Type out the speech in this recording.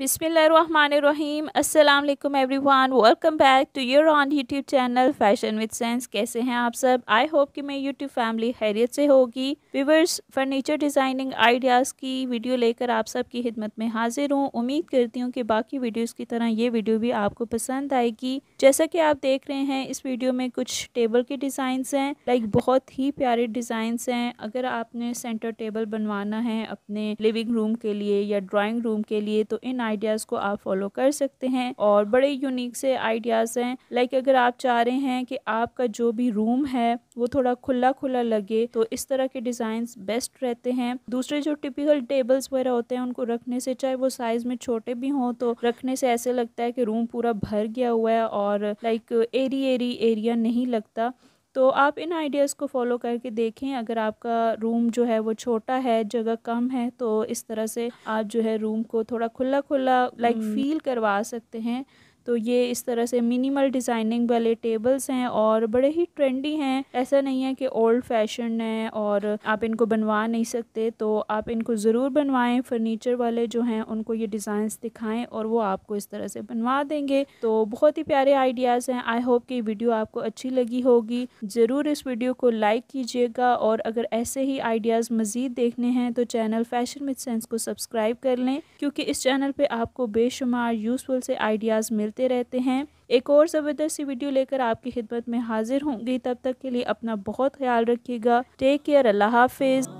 बिसमीम अल्लाम everyone welcome back to your own YouTube channel fashion with sense कैसे हैं आप सब आई होप कि मैं यूट्यूब फैमिली हैरियत से होगी व्यूवर्स फर्नीचर डिज़ाइनिंग आइडियाज़ की वीडियो लेकर आप सब की खिदमत में हाजिर हूँ उम्मीद करती हूँ कि बाकी वीडियोज़ की तरह ये वीडियो भी आपको पसंद आएगी जैसा कि आप देख रहे हैं इस वीडियो में कुछ टेबल के डिज़ाइंस हैं लाइक बहुत ही प्यारे डिज़ाइंस हैं अगर आपने सेंटर टेबल बनवाना है अपने लिविंग रूम के लिए या ड्राइंग रूम के लिए तो इन आइडियाज़ को आप फॉलो कर सकते हैं और बड़े यूनिक से आइडियाज़ हैं लाइक अगर आप चाह रहे हैं कि आपका जो भी रूम है वो थोड़ा खुला खुला लगे तो इस तरह के डिज़ाइन बेस्ट रहते हैं दूसरे जो टिपिकल टेबल्स वगैरह होते हैं उनको रखने से चाहे वो साइज़ में छोटे भी हों तो रखने से ऐसे लगता है कि रूम पूरा भर गया हुआ है और लाइक एरी एरी एरिया नहीं लगता तो आप इन आइडियाज़ को फॉलो करके देखें अगर आपका रूम जो है वो छोटा है जगह कम है तो इस तरह से आप जो है रूम को थोड़ा खुला खुला लाइक हम्म। फील करवा सकते हैं तो ये इस तरह से मिनिमल डिज़ाइनिंग वाले टेबल्स हैं और बड़े ही ट्रेंडी हैं ऐसा नहीं है कि ओल्ड फैशन है और आप इनको बनवा नहीं सकते तो आप इनको ज़रूर बनवाएं फर्नीचर वाले जो हैं उनको ये डिज़ाइंस दिखाएं और वो आपको इस तरह से बनवा देंगे तो बहुत ही प्यारे आइडियाज़ हैं आई होप कि वीडियो आपको अच्छी लगी होगी ज़रूर इस वीडियो को लाइक कीजिएगा और अगर ऐसे ही आइडियाज़ मज़ीद देखने हैं तो चैनल फैशन विद सेंस को सब्सक्राइब कर लें क्योंकि इस चैनल पर आपको बेशुमार यूज़फुल से आइडियाज़ मिल मिलते रहते हैं एक और ज़बरदस्त वीडियो लेकर आपकी खिदमत में हाजिर होंगी तब तक के लिए अपना बहुत ख्याल रखिएगा टेक केयर अल्लाह हाफिज़